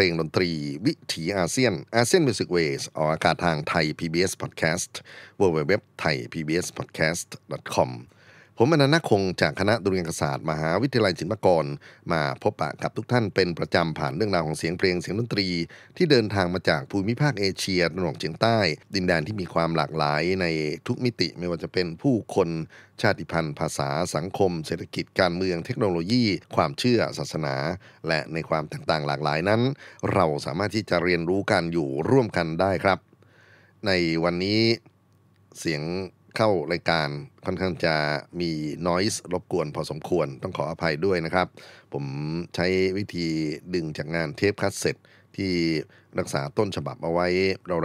เพลงดนตรีวิถีอาเซียนอาเซียนมิวสิกเวสออกอากาศทางไทย PBS Podcast w w w t h a i PBS Podcast com ผมอนันต์คงจากคณะดุริยคศาสตร์มหาวิทยาลัยศิลปากร มาพบปะกับทุกท่านเป็นประจำผ่านเรื่องราวของเสียงเพลง เสียงดนตรี ที่เดินทางมาจากภูมิภาคเอเชียตะวันออกเฉียงใต้ ดินแดนที่มีความหลากหลายในทุกมิติไม่ว่าจะเป็นผู้คนชาติพันธุ์ ภาษาสังคมเศรษฐกิจการเมืองเทคโนโลยี ความเชื่อศาสนา และในความต่างๆหลากหลายนั้น เราสามารถที่จะเรียนรู้กันอยู่ร่วมกันได้ครับ ในวันนี้เสียงเข้ารายการค่อนข้างจะมีนอ i ส e รบกวนพอสมควรต้องขออภัยด้วยนะครับ ผมใช้วิธีดึงจากงานเทปคัสเซ็ตที่รักษาต้นฉบับเอาไว้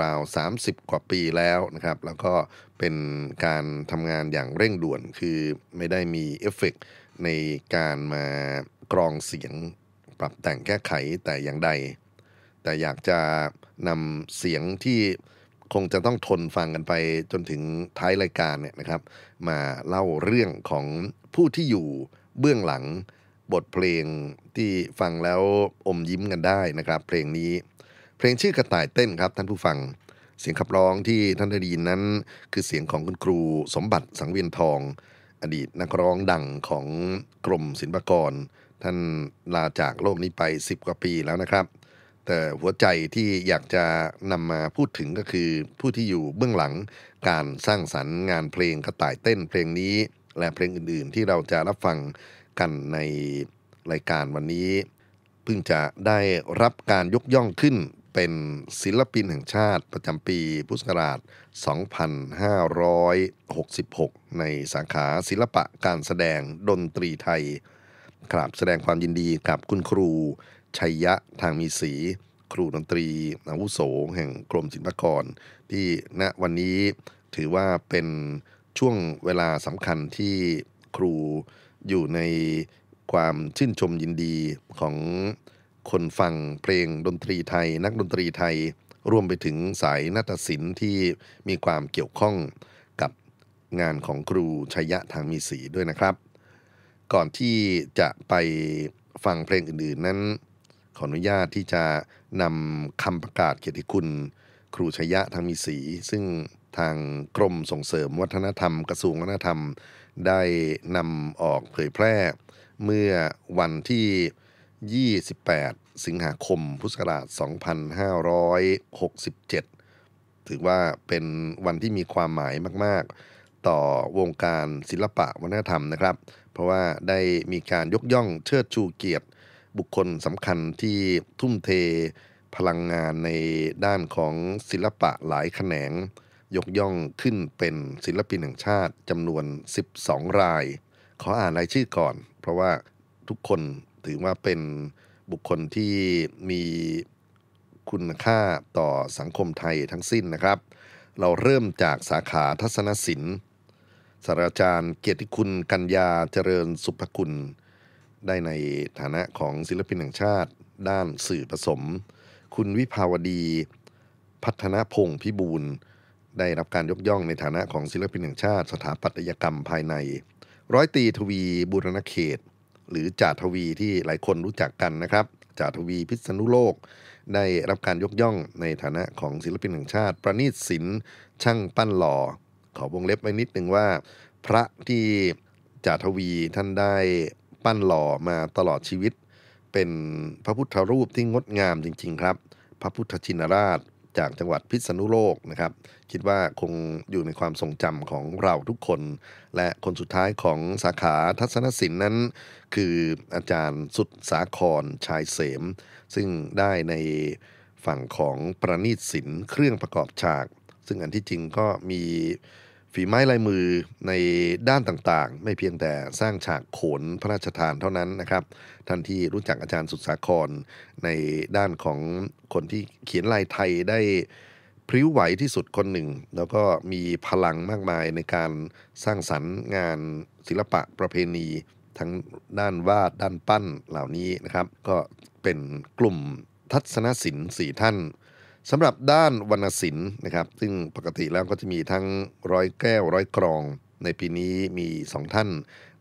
ราวๆ30 กว่าปีแล้วนะครับ แล้วก็เป็นการทำงานอย่างเร่งด่วน คือไม่ได้มีเอฟเฟกในการมากรองเสียงปรับแต่งแก้ไขแต่อย่างใด แต่อยากจะนำเสียงที่คงจะต้องทนฟังกันไปจนถึงท้ายรายการเนี่ยนะครับ มาเล่าเรื่องของผู้ที่อยู่เบื้องหลัง บทเพลงที่ฟังแล้วอมยิ้มกันได้นะครับ เพลงนี้เพลงชื่อกระต่ายเต้นครับ ท่านผู้ฟังเสียงขับร้องที่ท่านได้ยินนั้น คือเสียงของคุณครูสมบัติสังเวียนทอง อดีตนักร้องดังของกรมศิลปากร ท่านลาจากโลกนี้ไป 10 กว่าปีแล้วนะครับแต่หัวใจที่อยากจะนำมาพูดถึงก็คือผู้ที่อยู่เบื้องหลังการสร้างสรรค์งานเพลงกระต่ายเต้นเพลงนี้ และเพลงอื่นๆที่เราจะรับฟังกันในรายการวันนี้ เพิ่งจะได้รับการยกย่องขึ้นเป็นศิลปินแห่งชาติ ประจำปี พุทธศักราช 2566 ในสาขาศิลปะการแสดงดนตรีไทยกราบแสดงความยินดีกับคุณครูชัยยะทางมีสี ครูดนตรีอาวุโสแห่งกรมศิลปากร ที่ณวันนี้ถือว่าเป็นช่วงเวลาสำคัญที่ครูอยู่ในความชื่นชมยินดีของคนฟังเพลงดนตรีไทย นักดนตรีไทย รวมไปถึงสายนาฏศิลป์ที่มีความเกี่ยวข้องกับงานของครูชัยยะทางมีสีด้วยนะครับ ก่อนที่จะไปฟังเพลงอื่นๆนั้นอนุญาตที่จะนำคำประกาศเกียรติคุณ ครูชยะทางมีสี ซึ่งทางกรมส่งเสริมวัฒนธรรมกระทรวงวัฒนธรรม ได้นำออกเผยแพร่ เมื่อวันที่ 28 สิงหาคม พุทธศักราช 2567 ถือว่าเป็นวันที่มีความหมายมาก ๆ ต่อวงการศิลปะวัฒนธรรมนะครับ เพราะว่าได้มีการยกย่องเชิดชูเกียรติบุคคลสำคัญที่ทุ่มเทพลังงานในด้านของศิลปะหลายแขนง ยกย่องขึ้นเป็นศิลปินแห่งชาติจำนวน 12 ราย ขออ่านรายชื่อก่อน เพราะว่าทุกคนถือว่าเป็นบุคคลที่มีคุณค่าต่อสังคมไทยทั้งสิ้นนะครับ เราเริ่มจากสาขาทัศนศิลป์ศาสตราจารย์เกียรติคุณกัญญาเจริญสุภคุณได้ในฐานะของศิลปินแห่งชาติ ด้านสื่อผสม คุณวิภาวดี พัฒนพงศ์พิบูลได้รับการยกย่องในฐานะของศิลปินแห่งชาติสถาปัตยกรรมภายในร้อยตีทวีบุรณเขต หรือจ่าทวีที่หลายคนรู้จักกันนะครับจ่าทวีพิษณุโลก ได้รับการยกย่องในฐานะของศิลปินแห่งชาติประณีตศิลป์ช่างปั้นหล่อ ขอวงเล็บไว้นิดนึงว่า พระที่จ่าทวีท่านได้ปั้นหล่อมาตลอดชีวิตเป็นพระพุทธรูปที่งดงามจริงๆครับ พระพุทธชินราชจากจังหวัดพิษณุโลกนะครับ คิดว่าคงอยู่ในความทรงจำของเราทุกคน และคนสุดท้ายของสาขาทัศนศิลป์นั้น คืออาจารย์สุดสาครชายเสม ซึ่งได้ในฝั่งของประณีตศิลป์เครื่องประกอบฉาก ซึ่งอันที่จริงก็มีฝีไม้ลายมือในด้านต่างๆ ไม่เพียงแต่สร้างฉากโขนพระราชทานเท่านั้นนะครับ ท่านที่รู้จักอาจารย์สุดสาครในด้านของคนที่เขียนลายไทยได้พริ้วไหวที่สุดคนหนึ่ง แล้วก็มีพลังมากมายในการสร้างสรรค์งานศิลปะประเพณีทั้งด้านวาดด้านปั้นเหล่านี้นะครับ ก็เป็นกลุ่มทัศนศิลป์สี่ท่านสำหรับด้านวรรณศิลป์นะครับซึ่งปกติแล้วก็จะมีทั้งร้อยแก้วร้อยกรอง ในปีนี้มีสองท่าน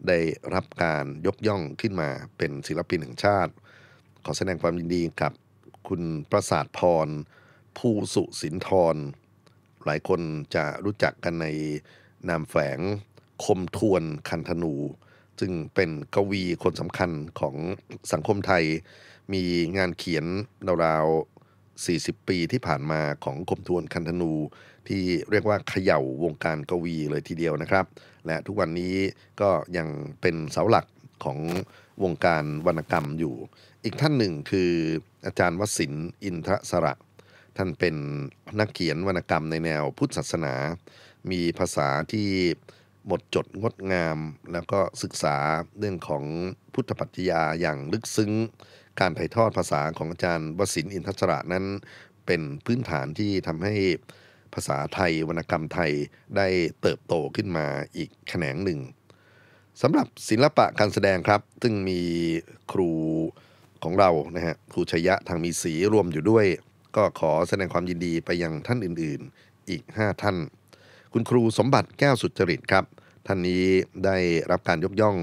ได้รับการยกย่องขึ้นมาเป็นศิลปินแห่งชาติ ขอแสดงความยินดีกับคุณประสาทพรภูสุสินทร หลายคนจะรู้จักกันในนามแฝงคมทวนคันธนู ซึ่งเป็นกวีคนสำคัญของสังคมไทย มีงานเขียนราว40 ปีที่ผ่านมาของคมทวนคันธนูที่เรียกว่าเขย่าวงการกวีเลยทีเดียวนะครับ และทุกวันนี้ก็ยังเป็นเสาหลักของวงการวรรณกรรมอยู่ อีกท่านหนึ่งคืออาจารย์วสินอินทรสระ ท่านเป็นนักเขียนวรรณกรรมในแนวพุทธศาสนา มีภาษาที่หมดจดงดงาม แล้วก็ศึกษาเรื่องของพุทธปัจจยาอย่างลึกซึ้งการถ่ายทอดภาษาของอาจารย์วสินอินทชระนั้น เป็นพื้นฐานที่ทำให้ภาษาไทยวรรณกรรมไทยได้เติบโตขึ้นมาอีกแขนงหนึ่งสำหรับศิลปะการแสดงครับ ซึ่งมีครูของเรานะฮะ ครูชยะทางมีสีรวมอยู่ด้วย ก็ขอแสดงความยินดีไปยังท่านอื่น ๆ อีก 5 ท่าน คุณครูสมบัติแก้วสุจริตครับ ท่านนี้ได้รับการยกย่อง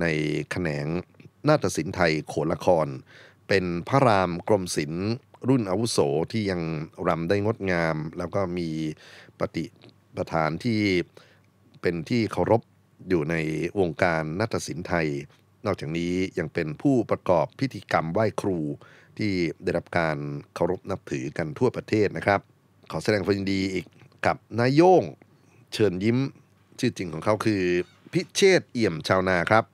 ในแขนงนาฏศิลป์ไทยโขนละคร เป็นพระรามกรมศิลป์รุ่นอาวุโสที่ยังรำได้งดงาม แล้วก็มีปฏิปธานที่เป็นที่เคารพอยู่ในวงการนาฏศิลป์ไทย นอกจากนี้ยังเป็นผู้ประกอบพิธีกรรมไหว้ครูที่ได้รับการเคารพนับถือกันทั่วประเทศนะครับขอแสดงความยินดีอีกกับนายโยงเชิญยิ้มชื่อจริงของเขาคือพิเชษเอี่ยมชาวนาครับ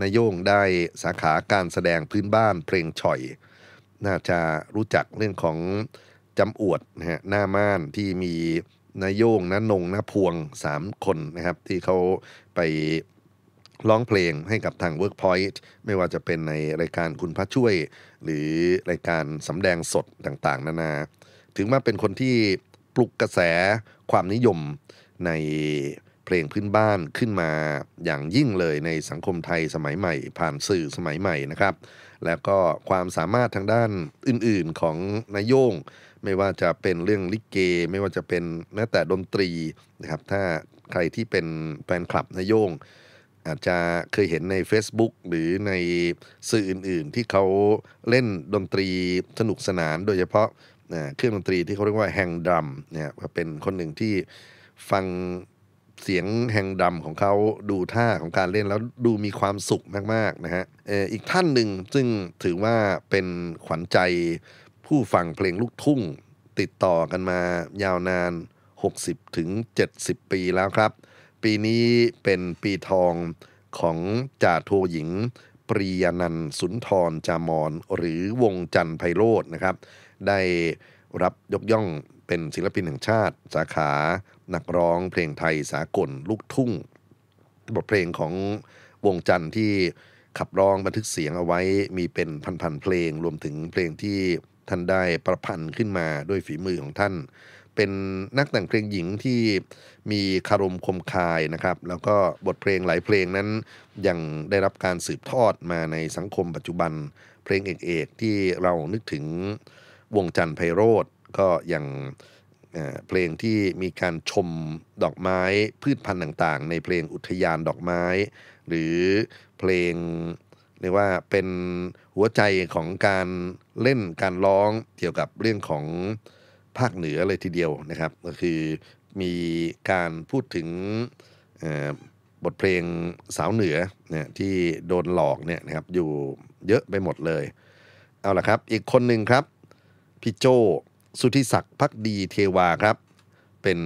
นายโย่งได้สาขาการแสดงพื้นบ้านเพลงฉ่อย น่าจะรู้จักเรื่องของจำอวดนะฮะหน้าม่านที่มีนายโย่งนะนงนะพวง 3 คนนะครับ ที่เขาไปร้องเพลงให้กับทาง Workpoint ไม่ว่าจะเป็นในรายการคุณพระช่วย หรือรายการสำแดงสดต่างๆ นานา ถึงมาเป็นคนที่ปลุกกระแสความนิยมในเพลงพื้นบ้านขึ้นมาอย่างยิ่งเลยในสังคมไทยสมัยใหม่ ผ่านสื่อสมัยใหม่นะครับ แล้วก็ความสามารถทางด้านอื่นๆของนายโยง ไม่ว่าจะเป็นเรื่องลิเก ไม่ว่าจะเป็นแม้แต่ดนตรีนะครับถ้าใครที่เป็นแฟนคลับนายโยง อาจจะเคยเห็นใน Facebook หรือในสื่ออื่นๆ ที่เขาเล่นดนตรี สนุกสนาน โดยเฉพาะเครื่องดนตรีที่เขาเรียกว่าแฮงดัมเนี่ยเป็นคนหนึ่งที่ฟังเสียงแห่งดำของเขาดูท่าของการเล่นแล้วดูมีความสุขมาก ๆ นะฮะอีกท่านหนึ่งซึ่งถือว่าเป็นขวัญใจผู้ฟังเพลงลูกทุ่งติดต่อกันมายาวนาน 60 ถึง 70 ปีแล้วครับ ปีนี้เป็นปีทองของจ่าโทหญิง ปรียนันสุนทรจามอนหรือวงจันไพโรธนะครับ ได้รับยกย่องเป็นศิลปินแห่งชาติสาขานักร้องเพลงไทยสากลลูกทุ่ง บทเพลงของวงจันทร์ที่ขับร้องบันทึกเสียงเอาไว้ มีเป็นพันๆเพลงรวมถึงเพลงที่ท่านได้ประพันธ์ขึ้นมาด้วยฝีมือของท่าน เป็นนักแต่งเพลงหญิงที่มีคารมคมคายนะครับ แล้วก็บทเพลงหลายเพลงนั้นยังได้รับการสืบทอดมาในสังคมปัจจุบันเพลงเอกๆที่เรานึกถึงวงจันทร์ไพโรธก็อย่างเพลงที่มีการชมดอกไม้พืชพันธุ์ต่าง ๆ ในเพลงอุทยานดอกไม้ หรือเพลงเรียกว่าเป็นหัวใจของการเล่นการร้องเกี่ยวกับเรื่องของภาคเหนือเลยทีเดียวนะครับ ก็คือมีการพูดถึงบทเพลงสาวเหนือเนี่ยที่โดนหลอกเนี่ยนะครับอยู่เยอะไปหมดเลยเอาละครับอีกคนหนึ่งครับพี่โจสุธิศักดิ์พักดีเทวาครับ เป็น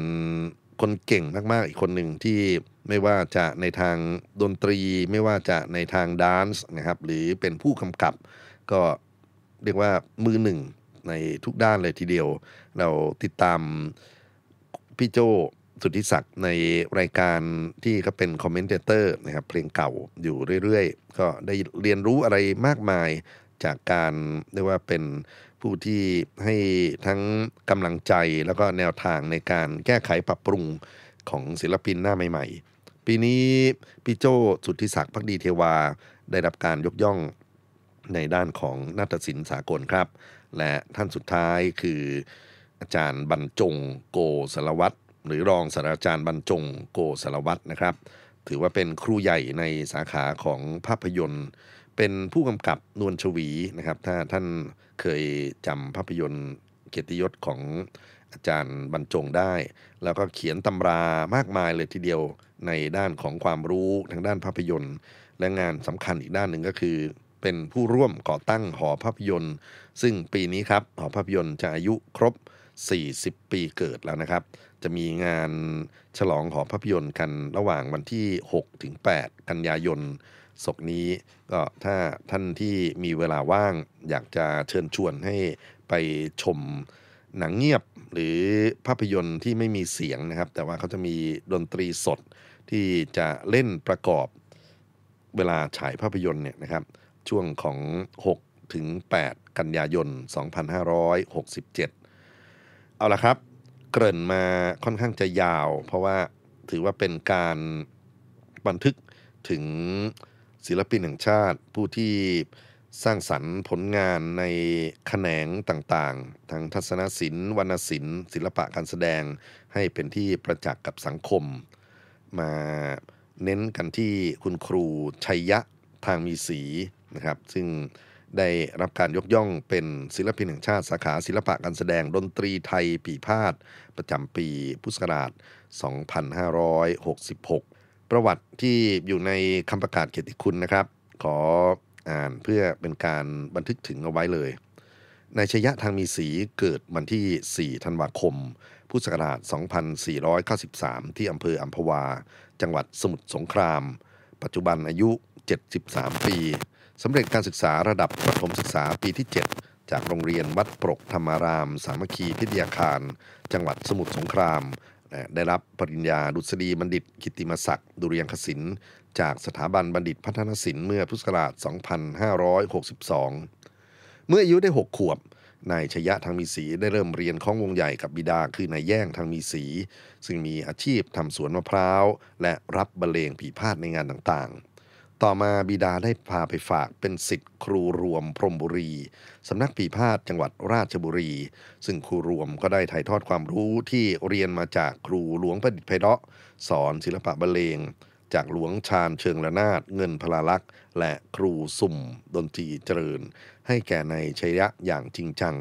คนเก่งมากๆ อีกคนหนึ่งที่ไม่ว่าจะในทางดนตรีไม่ว่าจะในทางดานซ์นะครับ หรือเป็นผู้กำกับ ก็เรียกว่ามือหนึ่งในทุกด้านเลยทีเดียว เราติดตามพี่โจสุทธิศักดิ์ในรายการที่ก็เป็นคอมเมนเตอร์นะครับเพลงเก่าอยู่เรื่อยๆ ก็ได้เรียนรู้อะไรมากมายจากการเรียกว่าเป็นผู้ที่ให้ทั้งกำลังใจแล้วก็แนวทางในการแก้ไขปรับปรุงของศิลปินหน้าใหม่ๆ ปีนี้ พี่โจสุทธิศักดิ์พักดีเทวาได้รับการยกย่องในด้านของนาฏศิลป์สากลครับ และท่านสุดท้ายคืออาจารย์บรรจงโกสลวัตรหรือรองศาสตราจารย์บรรจงโกสลวัตรนะครับ ถือว่าเป็นครูใหญ่ในสาขาของภาพยนตร์เป็นผู้กำกับนวลชวีนะครับถ้าท่านเคยจำภาพยนตร์เกียรติยศของอาจารย์บรรจงได้ แล้วก็เขียนตำรามากมายเลยทีเดียวในด้านของความรู้ทางด้านภาพยนตร์และงานสำคัญอีกด้านหนึ่งก็คือ เป็นผู้ร่วมก่อตั้งหอภาพยนตร์ซึ่งปีนี้ครับหอภาพยนตร์จะอายุครบ 40 ปีเกิดแล้วนะครับ จะมีงานฉลองหอภาพยนตร์กันระหว่างวันที่6ถึง8กันยายนศกนี้ก็ถ้าท่านที่มีเวลาว่างอยากจะเชิญชวนให้ไปชมหนังเงียบหรือภาพยนตร์ที่ไม่มีเสียงนะครับ แต่ว่าเขาจะมีดนตรีสดที่จะเล่นประกอบเวลาฉายภาพยนตร์เนี่ยนะครับ ช่วงของ 6 ถึง 8 กันยายน 2567 เอาละครับเกริ่นมาค่อนข้างจะยาวเพราะว่าถือว่าเป็นการบันทึกถึงศิลปินแห่งชาติผู้ที่สร้างสรรค์ผลงานในแขนงต่างๆทางทัศนศิลป์วรรณศิลป์ ศิลปะการแสดงให้เป็นที่ประจักษ์กับสังคม มาเน้นกันที่คุณครูชัยยะทางมีสีนะครับ ซึ่งได้รับการยกย่องเป็นศิลปินแห่ง ชาติสาขาศิลปะการแสดงดนตรีไทยปีพาดประจำปีพุทธศักราช 2566ประวัติที่อยู่ในคำประกาศเกียรติคุณนะครับ ขออ่านเพื่อเป็นการบันทึกถึงเอาไว้เลยนายชยะทางมีสีเกิดวันที่ 4 ธันวาคม พุทธศักราช 2493 ที่อำเภออัมพวา จังหวัดสมุทรสงคราม ปัจจุบันอายุ 73 ปีสำเร็จการศึกษาระดับประถมศึกษาปีที่ 7 จากโรงเรียนวัดปรกธรรมาราม สามัคคีพิทยาคาร จังหวัดสมุทรสงครามได้รับปริญญา ดุษฎีบัณฑิตกิติมศักดิ์ดุเรียงคศิลป์จากสถาบันบัณฑิตพัฒนศิลป์เมื่อพุทธศักราช 2562 เมื่ออายุได้ 6 ขวบนายชยะทางมีสีได้เริ่มเรียนข้องวงใหญ่กับบิดาคือนายแย่งทางมีสี ซึ่งมีอาชีพทำสวนมะพร้าว และรับบรรเลงผีพาดในงานต่าง ๆต่อมาบิดาได้พาไปฝากเป็นสิทธิ์ครูรวมพรมบุรีสำนักปีพาดจังหวัดราชบุรี ซึ่งครูรวมก็ได้ถ่ายทอดความรู้ที่เรียนมาจากครูหลวงประดิษฐ์ไพเราะสอนศิลปะบรรเลง จากหลวงชาญเชิงระนาดเงินพลาลักษ์ และครูสุ่ม ดนตรีเจริญ ให้แก่ในชัยยะอย่างจริงจัง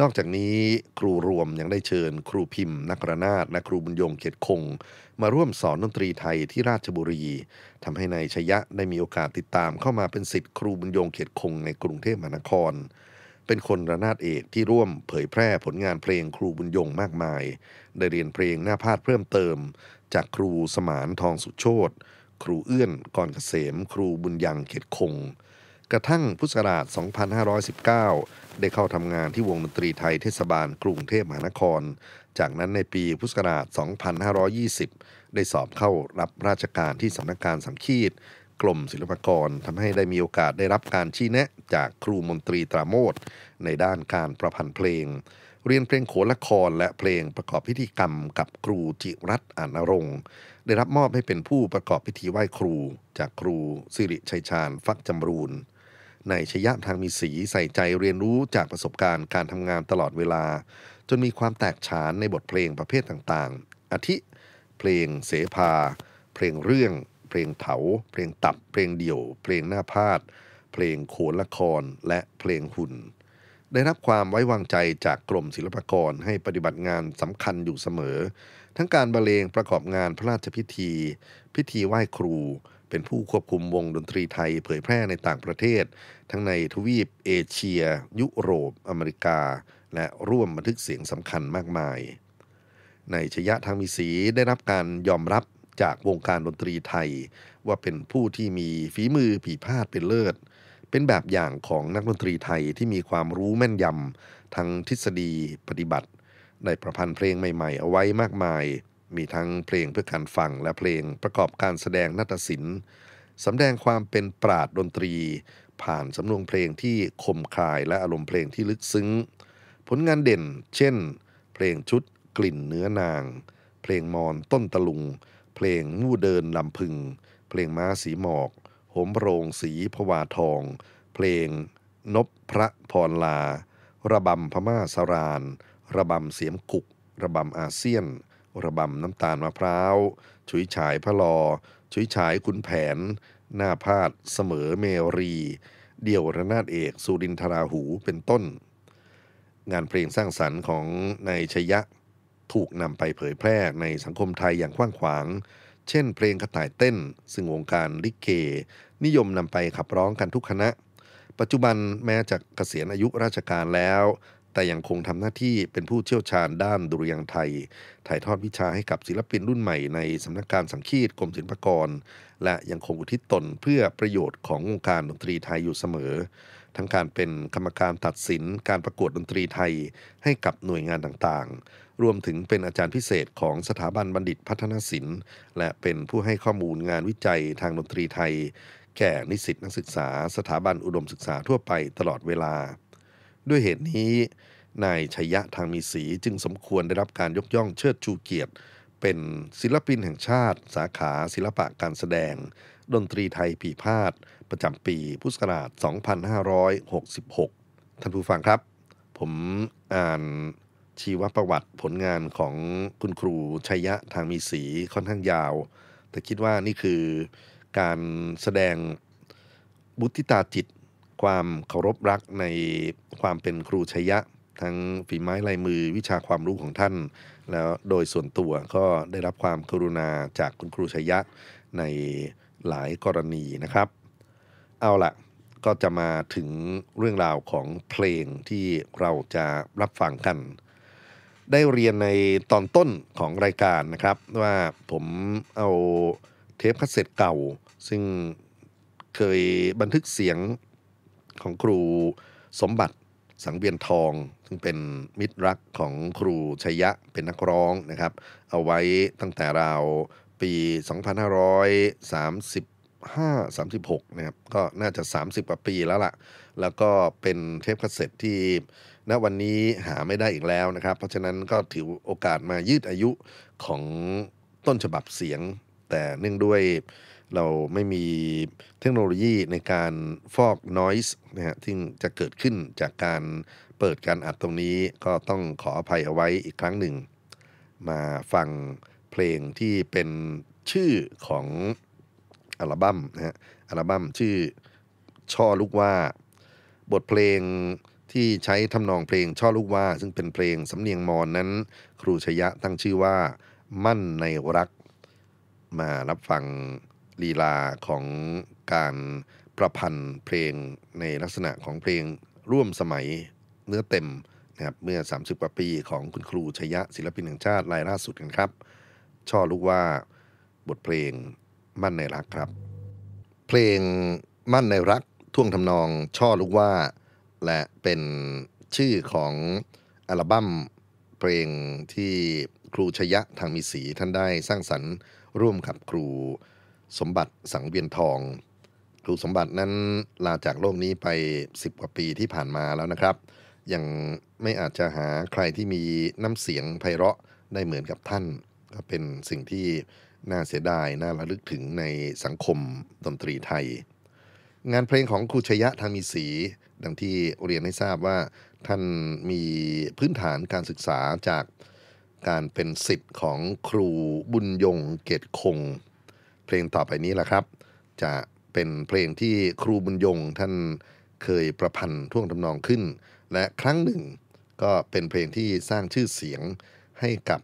นอกจากนี้ครูรวมยังได้เชิญ ครูพิมพ์นักระนาดและครูบุญยง เขตคง มาร่วมสอนดนตรีไทยที่ราชบุรีทำให้ในายชยะได้มีโอกาสติดตามเข้ามาเป็นสิทธิ์ครูบุญยง เขตคงในกรุงเทพมหานคร เป็นคนระนาดเอกที่ร่วมเผยแพร่ผลงานเพลงครูบุญยงมากมาย ได้เรียนเพลงหน้าพาดเพิ่มเติม จากครูสมานทองสุโชตครูเอื้อนก่อนเกษม ครูบุญยังเขตคงกระทั่งพุทธศักราช 2519 ได้เข้าทำงานที่วงดนตรีไทยเทศบาลกรุงเทพมหานคร จากนั้นในปีพุทธศักราช 2520 ได้สอบเข้ารับราชการที่สำนักงานสังคีตกรมศิลปากรทำให้ได้มีโอกาสได้รับการชี้แนะจากครูมนตรีตราโมทในด้านการประพันธ์เพลง เรียนเพลงโขนละครและเพลงประกอบพิธีกรรม กับครูจิรัตนอานรงค์ได้รับมอบให้เป็นผู้ประกอบพิธีไหว้ครู จากครูสิริชัยชาญฟักจำรูนในชยะทางมีสีใส่ใจเรียนรู้จากประสบการณ์การทำงานตลอดเวลา จนมีความแตกฉานในบทเพลงประเภทต่างๆอาทิ เพลงเสภาเพลงเรื่อง เพลงเถาเพลงตับเพลงเดี่ยว เพลงหน้าพาด เพลงโขนละครและเพลงหุ่นได้รับความไว้วางใจจากกรมศิลปากรให้ปฏิบัติงานสำคัญอยู่เสมอ ทั้งการบรรเลงประกอบงานพระราชพิธี พิธีไหว้ครูเป็นผู้ควบคุมวงดนตรีไทยเผยแพร่ในต่างประเทศ ทั้งในทวีป เอเชีย ยุโรปอเมริกา และร่วมบันทึกเสียงสำคัญมากมาย ในชยะทางมีสีได้รับการยอมรับจากวงการดนตรีไทย ว่าเป็นผู้ที่มีฝีมือผีพาดเป็นเลิศ เป็นแบบอย่างของนักดนตรีไทยที่มีความรู้แม่นยำทั้งทฤษฎีปฏิบัติในประพันธ์เพลงใหม่ๆ เอาไว้มากมายมีทั้งเพลงเพื่อการฟังและเพลงประกอบการแสดงนาฏศิลป์สำแดงความเป็นปราดดนตรี ผ่านสำนวนเพลงที่คมคายและอารมณ์เพลงที่ลึกซึ้ง ผลงานเด่น เช่น เพลงชุดกลิ่นเนื้อนาง เพลงมอนต้นตะลุง เพลงมู่เดินลำพึง เพลงม้าสีหมอกหมโรงสีพวาทอง เพลงนบพระพรลา ระบำพม่าสราน ระบำเสียมกุก ระบำอาเซียนระบำน้ำตาลมะพร้าวชุยฉายพระลอชุยฉายขุนแผน หน้าพาดเสมอเมรี เดี่ยวระนาดเอกสุรินทราหูเป็นต้น งานเพลงสร้างสรรค์ของนายชยะ ถูกนำไปเผยแพร่ในสังคมไทยอย่างกว้างขวาง เช่นเพลงกระต่ายเต้น ซึ่งวงการลิเก นิยมนำไปขับร้องกันทุกคณะ ปัจจุบันแม้จะกะเกษียณอายุราชการแล้วแต่ยังคงทำหน้าที่เป็นผู้เชี่ยวชาญด้านดุริยางไทย ถ่ายทอดวิชาให้กับศิลปินรุ่นใหม่ในสำนักการสังคีตกรมศิลปากร และยังคงอุทิศตนเพื่อประโยชน์ของวงการดนตรีไทยอยู่เสมอทั้งการเป็นกรรมการตัดสินการประกวดดนตรีไทยให้กับหน่วยงานต่างๆ รวมถึงเป็นอาจารย์พิเศษของสถาบันบัณฑิตพัฒนศิลป์ และเป็นผู้ให้ข้อมูลงานวิจัยทางดนตรีไทย แก่นิสิตนักศึกษาสถาบันอุดมศึกษาทั่วไปตลอดเวลาด้วยเหตุนี้ นายชยะทางมีสีจึงสมควรได้รับการยกย่องเชิดชูเกียรติ เป็นศิลปินแห่งชาติ สาขาศิลปะการแสดง ดนตรีไทยปีพาดประจำปีพุทธศักราช 2566 ท่านผู้ฟังครับ ผมอ่านชีวประวัติผลงานของคุณครูชัยยะทางมีสีค่อนข้างยาว แต่คิดว่านี่คือการแสดงบุติตาจิตความเคารพรักในความเป็นครูชยะ ทั้งฝีไม้ลายมือวิชาความรู้ของท่าน แล้วโดยส่วนตัวก็ได้รับความกรุณาจากคุณครูชยะในหลายกรณีนะครับ เอาละก็จะมาถึงเรื่องราวของเพลงที่เราจะรับ ฟังกัน ได้เรียนในตอนต้นของรายการนะครับ ว่าผมเอาเทปคาสเซ็ตเก่า ซึ่งเคยบันทึกเสียงของครูสมบัติสังเวียนทอง ซึ่งเป็นมิตรรักของครูชัยยะเป็นนักร้องนะครับ เอาไว้ตั้งแต่ราวปี 2 5 3 5 36 นะครับ ก็น่าจะ 30 กว่าปีแล้วละ่ะ แล้วก็เป็นเทปคาสเซ็ตที่ ณวันนี้หาไม่ได้อีกแล้วนะครับ เพราะฉะนั้นก็ถือโอกาสมายืดอายุของต้นฉบับเสียง แต่เนื่องด้วยเราไม่มีเทคโนโลยีในการฟอก Noise นะฮะ ที่จะเกิดขึ้นจากการเปิดการอัดตรงนี้ ก็ต้องขออภัยเอาไว้อีกครั้งหนึ่ง มาฟังเพลงที่เป็นชื่อของ อัลบั้มนะฮะ อัลบั้มชื่อช่อลูกว่า บทเพลงที่ใช้ทำนองเพลงช่อลูกว่า ซึ่งเป็นเพลงสำเนียงมอนนั้น ครูชยะตั้งชื่อว่ามั่นในรักมารับฟังลีลาของการประพันธ์เพลงในลักษณะของเพลงร่วมสมัยเนื้อเต็มนะครับเมื่อ 30กว่าปีของคุณครูชยะศิลปินแห่งชาติรายล่าสุดกันครับ ช่อลูกว่าบทเพลงมั่นในรักครับ เพลงมั่นในรักท่วงทำนองช่อลูกว่าและเป็นชื่อของ อัลบั้มเพลงที่ครูชยะทางมีสี ท่านได้สร้างสรรค์ร่วมกับครูสมบัติสังเวียนทอง ครูสมบัตินั้นลาจากโลกนี้ไป10กว่าปีที่ผ่านมาแล้วนะครับยังไม่อาจจะหาใครที่มีน้ำเสียงไพเราะได้เหมือนกับท่าน ก็เป็นสิ่งที่น่าเสียดายน่าระลึกถึงในสังคมดนตรีไทย งานเพลงของครูชยะทางมีสี ดังที่เรียนให้ทราบว่าท่านมีพื้นฐานการศึกษาจากการเป็นสิทธิ์ของครูบุญยงเกตคงเพลงต่อไปนี้แหละครับ จะเป็นเพลงที่ครูบุญยงท่านเคยประพันธ์ท่วงทำนองขึ้น และครั้งหนึ่งก็เป็นเพลงที่สร้างชื่อเสียงให้กับ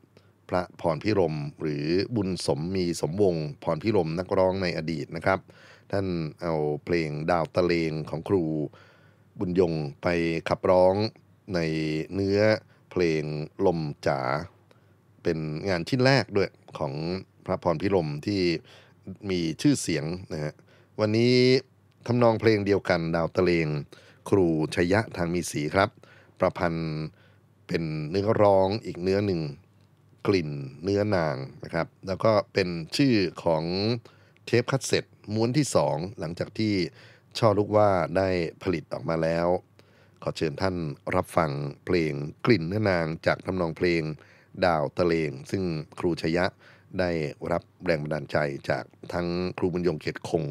พระพรพิรมหรือบุญสมมีสมวงพรพิรมนักร้องในอดีตนะครับ ท่านเอาเพลงดาวตะเลงของครูบุญยงไปขับร้องในเนื้อเพลงลมจ๋าเป็นงานชิ้นแรกด้วยของพระพรพิรมที่มีชื่อเสียงนะฮะวันนี้ทำนองเพลงเดียวกัน ดาวตะเลง ครูชยะทางมีสีครับ ประพันธ์เป็นเนื้อร้องอีกเนื้อหนึ่ง กลิ่นเนื้อนางนะครับแล้วก็เป็นชื่อของเทปคัดเสร็จม้วนที่สองหลังจากที่ช่อลูกว่าได้ผลิตออกมาแล้ว ขอเชิญท่านรับฟังเพลงกลิ่นเนื้อนางจากทำนองเพลง ดาวตะเลงซึ่งครูชยะได้รับแรงบันดาลใจจากทั้งครูบุญยงเกียรติคง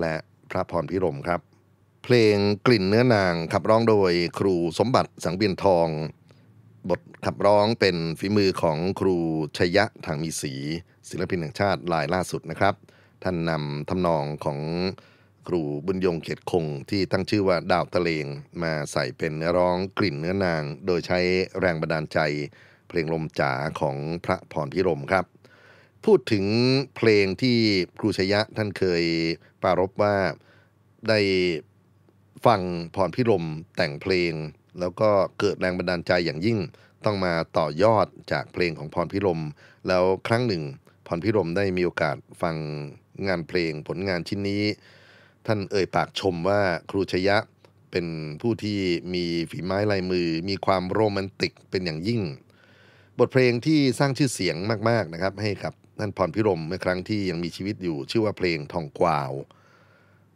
และพระพรพิรมครับ เพลงกลิ่นเนื้อนาง ขับร้องโดยครูสมบัติสังเวียนทอง บทขับร้องเป็นฝีมือของครูชยะทางมีสี ศิลปินแห่งชาติลายล่าสุดนะครับ ท่านนำทำนองของครูบุญยงเขตคง ที่ตั้งชื่อว่าดาวตะเลงมาใส่เป็นเนื้อร้องกลิ่นเนื้อนาง โดยใช้แรงบันดาลใจ เพลงลมจ๋าของพระพรพิรมครับพูดถึงเพลงที่ครูชยะท่านเคยปรารบว่าได้ฟังพรพิรมแต่งเพลง แล้วก็เกิดแรงบันดาลใจอย่างยิ่ง ต้องมาต่อยอดจากเพลงของพรพิรม แล้วครั้งหนึ่ง พรพิรมได้มีโอกาสฟังงานเพลงผลงานชิ้นนี้ ท่านเอ่ยปากชมว่าครูชยะ เป็นผู้ที่มีฝีไม้ลายมือมีความโรแมนติกเป็นอย่างยิ่ง บทเพลงที่สร้างชื่อเสียงมาก ๆนะครับให้กับท่านพรพิรมเมื่อครั้งที่ยังมีชีวิตอยู่ชื่อว่าเพลงทองกวาว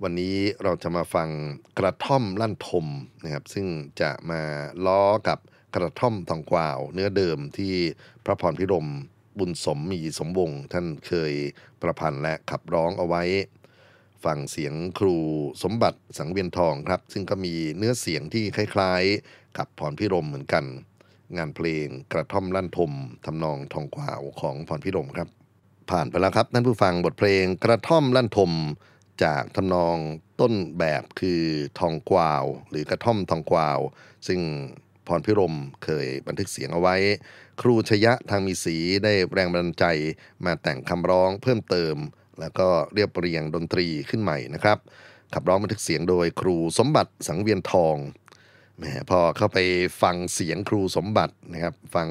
วันนี้เราจะมาฟังกระท่อมลั่นทมนะครับซึ่งจะมาล้อกับกระท่อมทองกวาว เนื้อเดิมที่พระพรพิรมบุญสมมีสมวงท่านเคยประพันธ์และขับร้องเอาไว้ฟังเสียงครูสมบัติสังเวียนทองครับ ซึ่งก็มีเนื้อเสียงที่คล้าย ๆ กับพรพิรมเหมือนกัน งานเพลงกระท่อมลั่นทมทำนองทองกวาวของพรพิรมครับผ่านไปแล้วครับท่านผู้ฟังบทเพลงกระท่อมลั่นทมจากทำนองต้นแบบคือทองกวาว หรือกระท่อมทองกวาว ซึ่งพรพิรมเคยบันทึกเสียงเอาไว้ ครูชยะทางมีสีได้แรงบันดาลใจมาแต่งคำร้องเพิ่มเติม แล้วก็เรียบเรียงดนตรีขึ้นใหม่นะครับ ขับร้องบันทึกเสียงโดยครูสมบัติสังเวียนทองแหมพอเข้าไปฟังเสียงครูสมบัตินะครับ ฟัง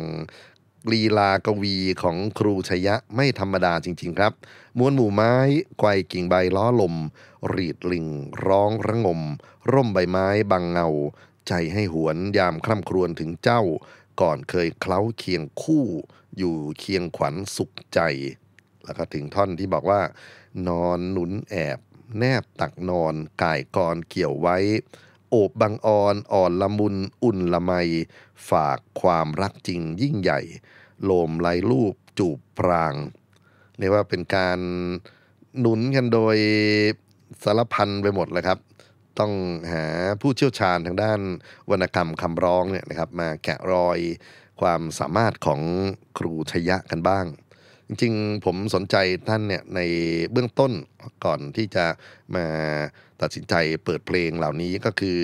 ลีลากวีของครูชยะไม่ธรรมดาจริง ๆครับ มวลหมู่ไม้ไกวกิ่งใบล้อลม รีดลิงร้องระงม ร่มใบไม้บางเงา ใจให้หวนยามคร่ำครวญถึงเจ้า ก่อนเคยเคล้าเคียงคู่ อยู่เคียงขวัญสุขใจ แล้วก็ถึงท่อนที่บอกว่า นอนหนุนแอบ แนบตักนอน ก่ายกรเกี่ยวไว้โอบบังออนอ่อนละมุน อุ่นละไมฝากความรักจริงยิ่งใหญ่ โลมไลรูปจูบปราง เรียกว่าเป็นการหนุนกันโดยสารพันไปหมดเลยครับ ต้องหาผู้เชี่ยวชาญทางด้านวรรณกรรมคำร้องเนี่ยนะครับ มาแกะรอยความสามารถของครูชยะกันบ้างจริง ๆ ผมสนใจท่านเนี่ยในเบื้องต้นก่อนที่จะมาตัดสินใจเปิดเพลงเหล่านี้ก็คือ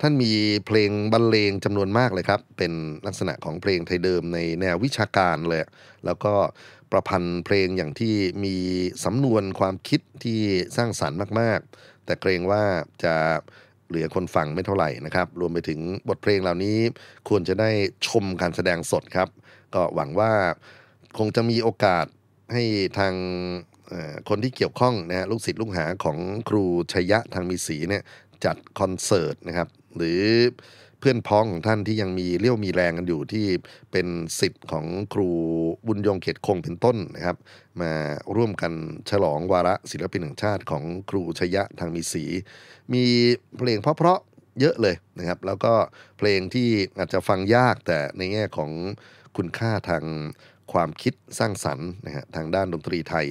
ท่านมีเพลงบรรเลงจำนวนมากเลยครับ เป็นลักษณะของเพลงไทยเดิมในแนววิชาการเลย แล้วก็ประพันธ์เพลงอย่างที่มีสำนวนความคิดที่สร้างสารรค์มาก ๆ แต่เกรงว่าจะเหลือคนฟังไม่เท่าไหร่นะครับรวมไปถึงบทเพลงเหล่านี้ควรจะได้ชมการแสดงสดครับ ก็หวังว่าคงจะมีโอกาสให้ทางคนที่เกี่ยวข้องนะฮะลูกศิษย์ลูกหาของครูชยะทางมีสีเนี่ยจัดคอนเสิร์ตนะครับหรือเพื่อนพ้องของท่านที่ยังมีเลี้ยวมีแรงกันอยู่ที่เป็นสิทธิ์ของครูบุญยงเขตคงเป็นต้นนะครับ มาร่วมกันฉลองวาระศิลปินแห่งชาติของครูชยะทางมีสี มีเพลงเพราะๆเยอะเลยนะครับ แล้วก็เพลงที่อาจจะฟังยากแต่ในแง่ของคุณค่าทางความคิดสร้างสรรค์นะฮะทางด้านดนตรีไทย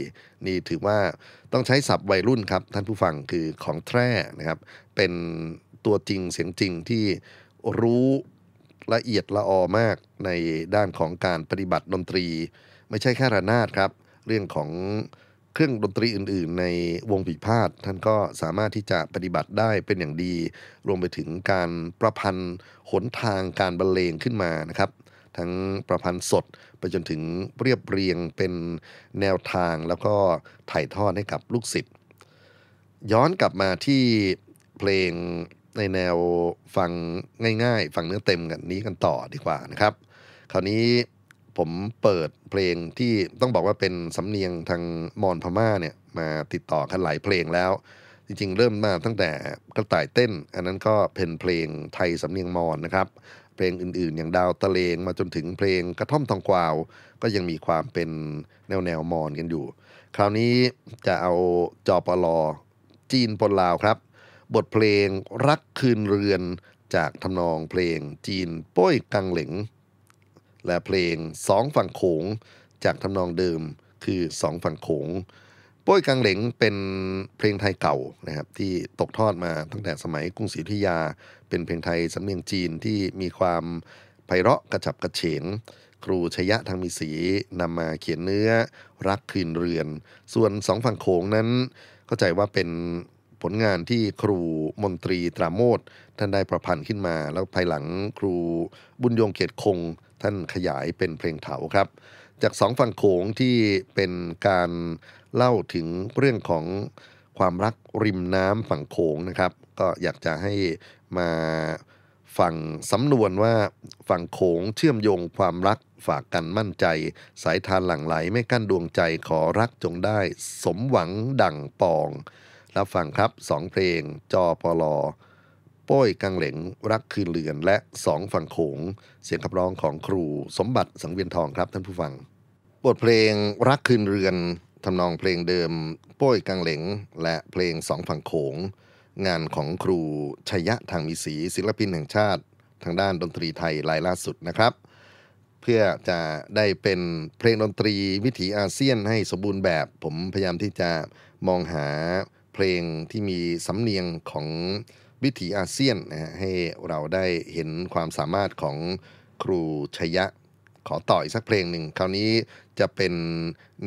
นี่ถือว่าต้องใช้ศัพท์วัยรุ่นครับ ท่านผู้ฟังคือของแท้นะครับ เป็นตัวจริงเสียงจริงที่รู้ละเอียดละออมากในด้านของการปฏิบัติดนตรี ไม่ใช่แค่ระนาดครับ เรื่องของเครื่องดนตรีอื่นๆ ในวงผีพาดท่านก็สามารถที่จะปฏิบัติได้เป็นอย่างดี รวมไปถึงการประพันธ์หนทางการบรรเลงขึ้นมานะครับทั้งประพันธ์สดไปจนถึงเรียบเรียงเป็นแนวทางแล้วก็ถ่ายทอดให้กับลูกศิษย์ย้อนกลับมาที่เพลงในแนวฟังง่ายๆ ฟังเนื้อเต็มกัน นี้กันต่อดีกว่านะครับ คราวนี้ผมเปิดเพลงที่ต้องบอกว่าเป็นสำเนียงทางมอญพม่าเนี่ยมาติดต่อกันหลายเพลงแล้ว จริงๆ เริ่มมาตั้งแต่กระต่ายเต้น อันนั้นก็เป็นเพลงไทยสำเนียงมอญนะครับเพลงอื่นๆอย่างดาวตะเลงมาจนถึงเพลงกระท่อมทองกวาวก็ยังมีความเป็นแนวแนวมอนกันอยู่ คราวนี้จะเอาจอปลอจีนปนลาวครับ บทเพลงรักคืนเรือนจากทำนองเพลง จีนป้ยกังเหลงและเพลงสองฝั่งโขงจากทำนองเดิมคือสองฝั่งโขงป้ยกังเหลงเป็นเพลงไทยเก่านะครับที่ตกทอดมาตั้งแต่สมัยกรุงศรีอยุธยา เป็นเพลงไทยสำเนียงจีนที่มีความไพเราะกระฉับกระเฉง ครูชยะทางมีสีนำมาเขียนเนื้อรักคืนเรือน ส่วนสองฝั่งโขงนั้น เข้าใจว่าเป็นผลงานที่ครูมนตรีตราโมทท่านได้ประพันธ์ขึ้นมา แล้วภายหลังครูบุญยงเกตคงท่านขยายเป็นเพลงเถาครับ จากสองฝั่งโขงที่เป็นการเล่าถึงเรื่องของความรักริมน้ำฝั่งโขงนะครับ ก็อยากจะให้มาฟังสำนวนว่าฝั่งโขงเชื่อมโยงความรักฝากกันมั่นใจ สายทานหลั่งไหลไม่กั้นดวงใจขอรักจงได้สมหวังดั่งปองรับฟังครับสองเพลงจอปลอป้อยกังเหลง รักคืนเลือนและสองฝั่งโขงเสียงขับร้องของครูสมบัติสังเวียนทองครับท่านผู้ฟังบทเพลงรักคืนเรือนทำนองเพลงเดิมโป้ยกังเหลงและเพลงสองฝั่งโขง งานของครูชยะทางมีสีศิลปินแห่งชาติ ทางด้านดนตรีไทยรายล่าสุดนะครับ เพื่อจะได้เป็นเพลงดนตรีวิถีอาเซียนให้สมบูรณ์แบบ ผมพยายามที่จะมองหาเพลงที่มีสำเนียงของวิถีอาเซียนนะฮะให้เราได้เห็นความสามารถของครูชยะ ขอต่ออีกสักเพลงหนึ่งคราวนี้จะเป็น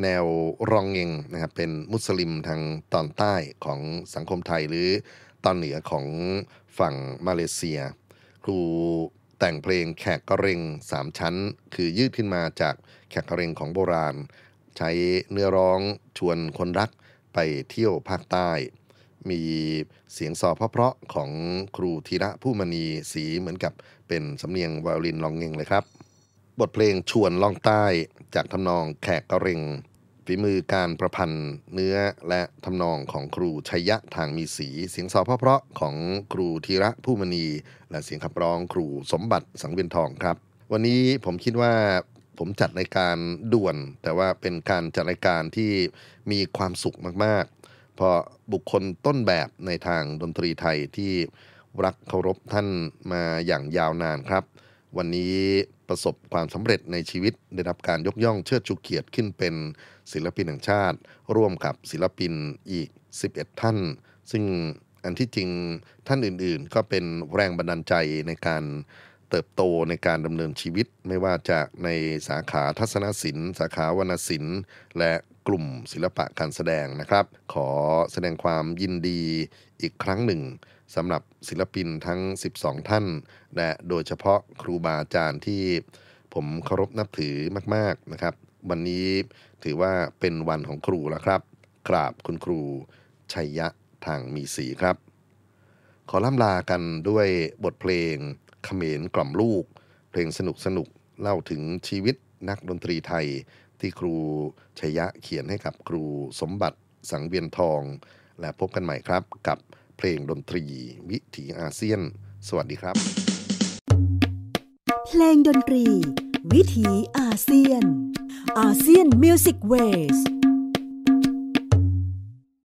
แนวรองเงงนะครับ เป็นมุสลิมทางตอนใต้ของสังคมไทยหรือตอนเหนือของฝั่งมาเลเซีย ครูแต่งเพลงแขกกระเร็งสามชั้น คือยืดขึ้นมาจากแขกกระเร็งของโบราณ ใช้เนื้อร้องชวนคนรักไปเที่ยวภาคใต้ มีเสียงซอเพราะๆของครูธีระผู้มณีสีเหมือนกับเป็นสำเนียงไวโอลินลองเงงเลยครับบทเพลงชวนล่องใต้ จากทำนองแขกกระเรงฝีมือการประพันธ์เนื้อและทำนองของครูชัยะทางมีสีเสียงสอบเพราะๆของครูธีระผู้มณี และเสียงขับร้องครูสมบัติสังเวียนทองครับ วันนี้ผมคิดว่าผมจัดรายการด่วน แต่ว่าเป็นการจัดรายการที่มีความสุขมากๆ เพราะบุคคลต้นแบบในทางดนตรีไทยที่รักเคารพท่านมาอย่างยาวนานครับวันนี้ประสบความสำเร็จในชีวิตได้รับการยกย่องเชิดชูเกียรติขึ้นเป็นศิลปินแห่งชาติร่วมกับศิลปินอีก 11 ท่าน ซึ่งอันที่จริงท่านอื่นๆ ก็เป็นแรงบันดาลใจในการเติบโตในการดำเนินชีวิตไม่ว่าจะในสาขาทัศนศิลป์ สาขาวรรณศิลป์และกลุ่มศิลปะการแสดงนะครับ ขอแสดงความยินดีอีกครั้งหนึ่งสำหรับศิลปินทั้ง 12 ท่าน และโดยเฉพาะครูบาอาจารย์ที่ผมเคารพนับถือมากๆ นะครับ วันนี้ถือว่าเป็นวันของครูแล้วครับ กราบคุณครู ชัยยะทางมีสีครับ ขอล่ำลากันด้วยบทเพลงเขมรกล่อมลูก เพลงสนุกสนุกเล่าถึงชีวิตนักดนตรีไทย ที่ครูชัยยะเขียนให้กับครูสมบัติสังเวียนทอง และพบกันใหม่ครับกับเพลงดนตรี วิถีอาเซียน สวัสดีครับ เพลงดนตรี วิถีอาเซียนอาเซียนมิวสิกเวส์